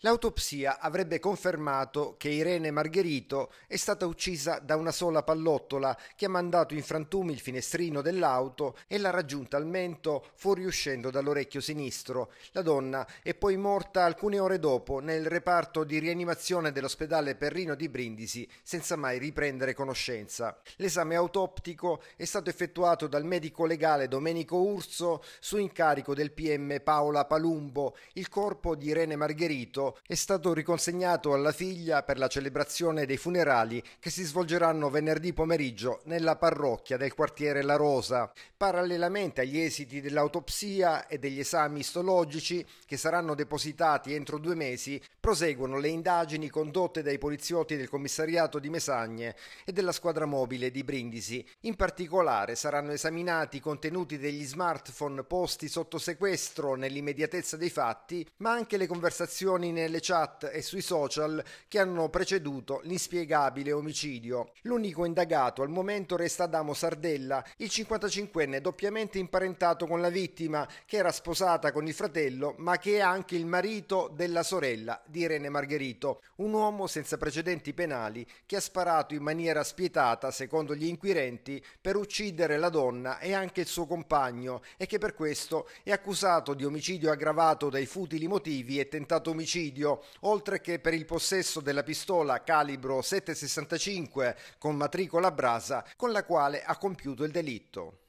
L'autopsia avrebbe confermato che Irene Margherito è stata uccisa da una sola pallottola che ha mandato in frantumi il finestrino dell'auto e l'ha raggiunta al mento fuoriuscendo dall'orecchio sinistro. La donna è poi morta alcune ore dopo nel reparto di rianimazione dell'ospedale Perrino di Brindisi senza mai riprendere conoscenza. L'esame autoptico è stato effettuato dal medico legale Domenico Urso su incarico del PM Paola Palumbo. Il corpo di Irene Margherito è stato riconsegnato alla figlia per la celebrazione dei funerali che si svolgeranno venerdì pomeriggio nella parrocchia del quartiere La Rosa, parallelamente agli esiti dell'autopsia e degli esami istologici che saranno depositati entro due mesi, proseguono le indagini condotte dai poliziotti del commissariato di Mesagne e della squadra mobile di Brindisi. In particolare saranno esaminati i contenuti degli smartphone posti sotto sequestro nell'immediatezza dei fatti, ma anche le conversazioni nelle chat e sui social che hanno preceduto l'inspiegabile omicidio. L'unico indagato al momento resta Adamo Sardella, il 55enne doppiamente imparentato con la vittima, che era sposata con il fratello, ma che è anche il marito della sorella di Irene Margherito, un uomo senza precedenti penali che ha sparato in maniera spietata, secondo gli inquirenti, per uccidere la donna e anche il suo compagno e che per questo è accusato di omicidio aggravato dai futili motivi e tentato omicidio omicidio, oltre che per il possesso della pistola calibro 7,65 con matricola brasa con la quale ha compiuto il delitto.